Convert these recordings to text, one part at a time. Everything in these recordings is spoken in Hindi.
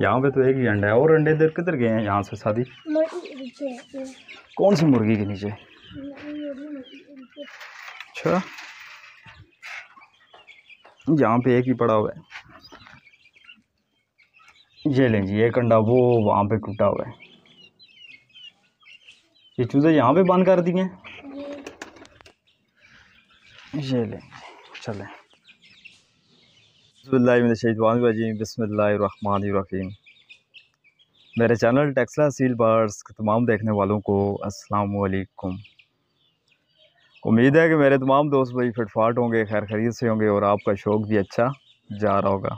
यहाँ पे तो एक ही अंडा है और अंडे इधर किधर गए हैं यहाँ से शादी कौन सी मुर्गी के नीचे अच्छा यहाँ पे एक ही पड़ा हुआ है ये लें जी एक अंडा वो वहाँ पे टूटा हुआ है ये चूजे यहाँ पे बंद कर दिए ये लें चलें अज़बिल्लाशवानजीम बसमीम मेरे चैनल टेक्सला सील बार्स के तमाम देखने वालों को अस्सलाम वालेकुम उम्मीद है कि मेरे तमाम दोस्त भाई फिटफाट होंगे खैर खरीद से होंगे और आपका शौक़ भी अच्छा जा रहा होगा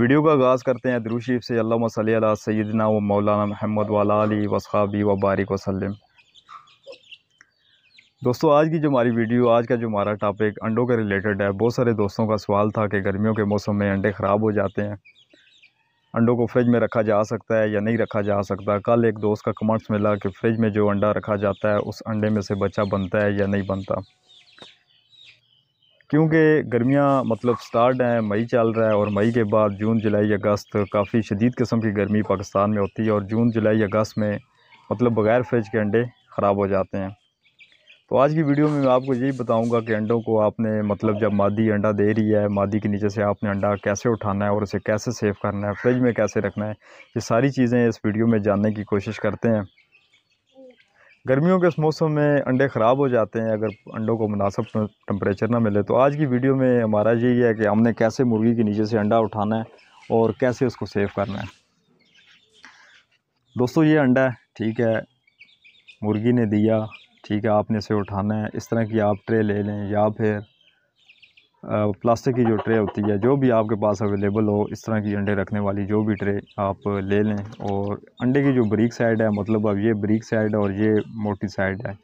वीडियो का आगाज़ करते हैं दरूशीफ से अल्लाह सैदना व मौलाना महमद वाला वसाबी वसबी व बारिक वसलम दोस्तों आज की जो हमारी वीडियो आज का जो हमारा टॉपिक अंडों के रिलेटेड है बहुत सारे दोस्तों का सवाल था कि गर्मियों के मौसम में अंडे ख़राब हो जाते हैं अंडों को फ्रिज में रखा जा सकता है या नहीं रखा जा सकता कल एक दोस्त का कमेंट्स मिला कि फ्रिज में जो अंडा रखा जाता है उस अंडे में से बच्चा बनता है या नहीं बनता क्योंकि गर्मियाँ मतलब स्टार्ट हैं मई चल रहा है और मई के बाद जून जुलाई अगस्त काफ़ी शदीद किस्म की गर्मी पाकिस्तान में होती है और जून जुलाई अगस्त में मतलब बग़ैर फ्रिज के अंडे ख़राब हो जाते हैं तो आज की वीडियो में मैं आपको यही बताऊंगा कि अंडों को आपने मतलब जब मादी अंडा दे रही है मादी के नीचे से आपने अंडा कैसे उठाना है और उसे कैसे सेव करना है फ्रिज में कैसे रखना है ये सारी चीज़ें इस वीडियो में जानने की कोशिश करते हैं गर्मियों के इस मौसम में अंडे ख़राब हो जाते हैं अगर अंडों को मुनासब टम्परेचर ना मिले तो आज की वीडियो में हमारा यही है कि हमने कैसे मुर्गी के नीचे से अंडा उठाना है और कैसे उसको सेव करना है दोस्तों ये अंडा ठीक है मुर्गी ने दिया ठीक है आपने इसे उठाना है इस तरह की आप ट्रे ले लें या फिर प्लास्टिक की जो ट्रे होती है जो भी आपके पास अवेलेबल हो इस तरह की अंडे रखने वाली जो भी ट्रे आप ले लें और अंडे की जो ब्रिक साइड है मतलब अब ये ब्रिक साइड और ये मोटी साइड है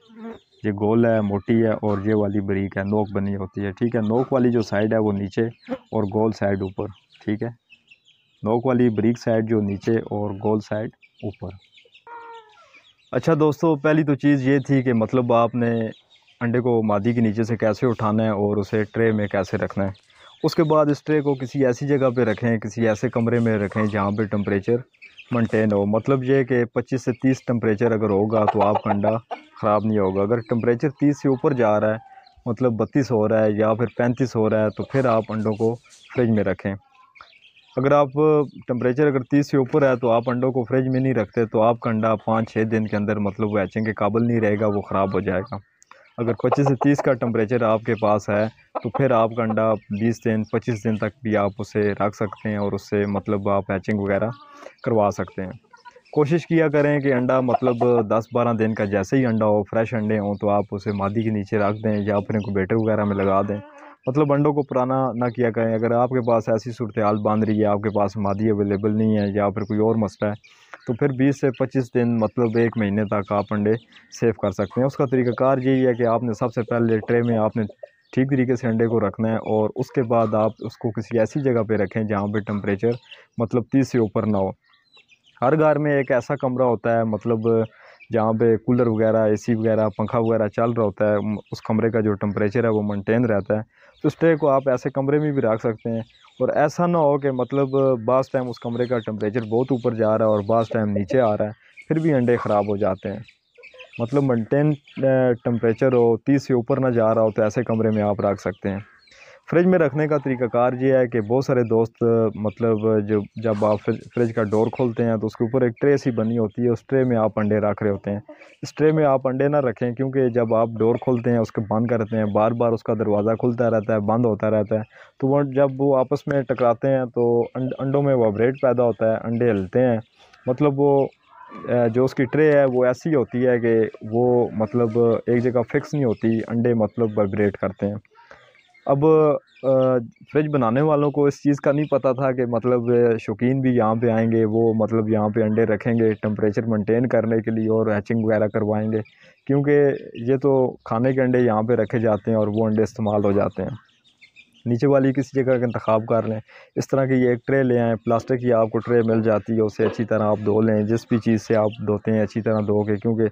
ये गोल है मोटी है और ये वाली ब्रिक है नोक बनी होती है ठीक है नोक वाली जो साइड है वो नीचे और गोल साइड ऊपर ठीक है नोक वाली ब्रिक साइड जो नीचे और गोल साइड ऊपर अच्छा दोस्तों पहली तो चीज़ ये थी कि मतलब आपने अंडे को मादी के नीचे से कैसे उठाना है और उसे ट्रे में कैसे रखना है उसके बाद इस ट्रे को किसी ऐसी जगह पे रखें किसी ऐसे कमरे में रखें जहाँ पे टम्परेचर मेंटेन हो मतलब ये कि 25 से 30 टम्परेचर अगर होगा तो आपका अंडा ख़राब नहीं होगा अगर टम्परेचर 30 से ऊपर जा रहा है मतलब बत्तीस हो रहा है या फिर पैंतीस हो रहा है तो फिर आप अंडों को फ्रिज में रखें अगर आप टम्परेचर अगर तीस से ऊपर है तो आप अंडों को फ्रिज में नहीं रखते तो आपका अंडा पाँच छः दिन के अंदर मतलब वो एचिंग के काबल नहीं रहेगा वो ख़राब हो जाएगा अगर पच्चीस से तीस का टम्परेचर आपके पास है तो फिर आपका अंडा बीस दिन पच्चीस दिन तक भी आप उसे रख सकते हैं और उससे मतलब आप एचिंग वगैरह करवा सकते हैं कोशिश किया करें कि अंडा मतलब दस बारह दिन का जैसे ही अंडा हो फ्रेश अंडे हों तो आप उसे मादी के नीचे रख दें या फिर इनको बेटर वगैरह में लगा दें मतलब अंडों को पुराना ना किया करें अगर आपके पास ऐसी सूरत हाल बांध रही है आपके पास मादी अवेलेबल नहीं है या फिर कोई और मसला है तो फिर 20 से 25 दिन मतलब एक महीने तक आप अंडे सेव कर सकते हैं उसका तरीक़ाकार यही है कि आपने सबसे पहले ट्रे में आपने ठीक तरीके से अंडे को रखना है और उसके बाद आप उसको किसी ऐसी जगह पर रखें जहाँ पर टम्परेचर मतलब तीस से ऊपर ना हो हर घर में एक ऐसा कमरा होता है मतलब जहाँ पे कूलर वगैरह एसी वगैरह पंखा वगैरह चल रहा होता है उस कमरे का जो टम्परेचर है वो मेंटेन रहता है उस ट्रे को आप ऐसे कमरे में भी रख सकते हैं और ऐसा ना हो कि मतलब बास टाइम उस कमरे का टम्परेचर बहुत ऊपर जा रहा है और बास टाइम नीचे आ रहा है फिर भी अंडे ख़राब हो जाते हैं मतलब मेंटेन टम्परेचर हो तीस से ऊपर ना जा रहा हो तो ऐसे कमरे में आप रख सकते हैं फ्रिज में रखने का तरीकाकार ये है कि बहुत सारे दोस्त मतलब जो जब आप फ्रिज का डोर खोलते हैं तो उसके ऊपर एक ट्रे सी बनी होती है उस ट्रे में आप अंडे रख रहे होते हैं इस ट्रे में आप अंडे ना रखें क्योंकि जब आप डोर खोलते हैं उसके बंद करते हैं बार बार उसका दरवाज़ा खुलता रहता है बंद होता रहता है तो वो जब वो आपस में टकराते हैं तो अंडों में वाइब्रेट पैदा होता है अंडे हिलते हैं मतलब वो जो उसकी ट्रे है वो ऐसी होती है कि वो मतलब एक जगह फ़िक्स नहीं होती अंडे मतलब वाइब्रेट करते हैं अब फ्रिज बनाने वालों को इस चीज़ का नहीं पता था कि मतलब शौकीन भी यहाँ पे आएंगे वो मतलब यहाँ पे अंडे रखेंगे टम्परेचर मेंटेन करने के लिए और हैचिंग वगैरह करवाएंगे क्योंकि ये तो खाने के अंडे यहाँ पे रखे जाते हैं और वो अंडे इस्तेमाल हो जाते हैं नीचे वाली किसी जगह का इंतखब कर लें इस तरह की एक ट्रे ले आएँ प्लास्टिक की आपको ट्रे मिल जाती है उसे अच्छी तरह आप धो लें जिस भी चीज़ से आप धोते हैं अच्छी तरह धो के क्योंकि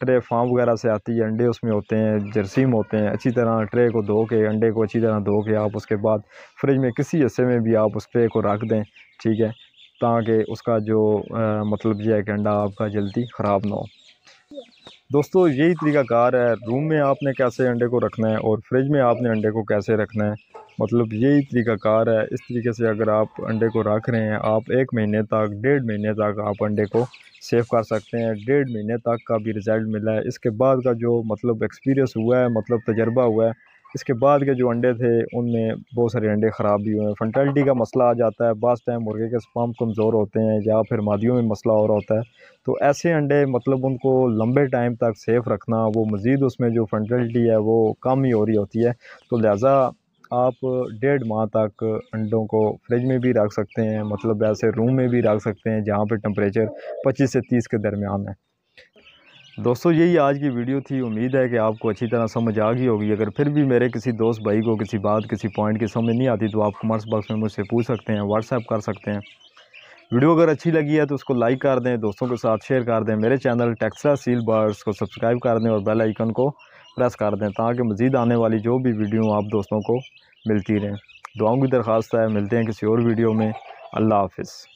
ट्रे फार्म वगैरह से आती है अंडे उसमें होते हैं जर्सीम होते हैं अच्छी तरह ट्रे को धो के अंडे को अच्छी तरह धो के आप उसके बाद फ्रिज में किसी हिस्से में भी आप उस ट्रे को रख दें ठीक है ताकि उसका जो आ, मतलब यह है कि अंडा आपका जल्दी ख़राब ना हो दोस्तों यही तरीका कार है रूम में आपने कैसे अंडे को रखना है और फ्रिज में आपने अंडे को कैसे रखना है मतलब यही तरीका कार है इस तरीके से अगर आप अंडे को रख रहे हैं आप एक महीने तक डेढ़ महीने तक आप अंडे को सेव कर सकते हैं डेढ़ महीने तक का भी रिज़ल्ट मिला है इसके बाद का जो मतलब एक्सपीरियंस हुआ है मतलब तजर्बा हुआ है इसके बाद के जो अंडे थे उनमें बहुत सारे अंडे ख़राब भी हुए हैं फर्टिलिटी का मसला आ जाता है बस टाइम मुर्गे के स्पम कमज़ोर होते हैं या फिर मादियों में मसला और होता है तो ऐसे अंडे मतलब उनको लंबे टाइम तक सेफ़ रखना वो मज़ीद उसमें जो फर्टिलिटी है वो कम ही हो रही होती है तो लिहाजा आप डेढ़ माह तक अंडों को फ्रिज में भी रख सकते हैं मतलब ऐसे रूम में भी रख सकते हैं जहाँ पर टम्परेचर पच्चीस से तीस के दरमियान है दोस्तों यही आज की वीडियो थी उम्मीद है कि आपको अच्छी तरह समझ आ गई होगी अगर फिर भी मेरे किसी दोस्त भाई को किसी बात किसी पॉइंट की समझ नहीं आती तो आप कमेंट्स बॉक्स में मुझसे पूछ सकते हैं व्हाट्सएप कर सकते हैं वीडियो अगर अच्छी लगी है तो उसको लाइक कर दें दोस्तों के साथ शेयर कर दें मेरे चैनल टेक्सा सील बर्ड्स को सब्सक्राइब कर दें और बेल आइकन को प्रेस कर दें ताकि मज़ीद आने वाली जो भी वीडियो आप दोस्तों को मिलती रहें दुआओं की दरख्वास्त है मिलते हैं किसी और वीडियो में अल्लाह हाफिज़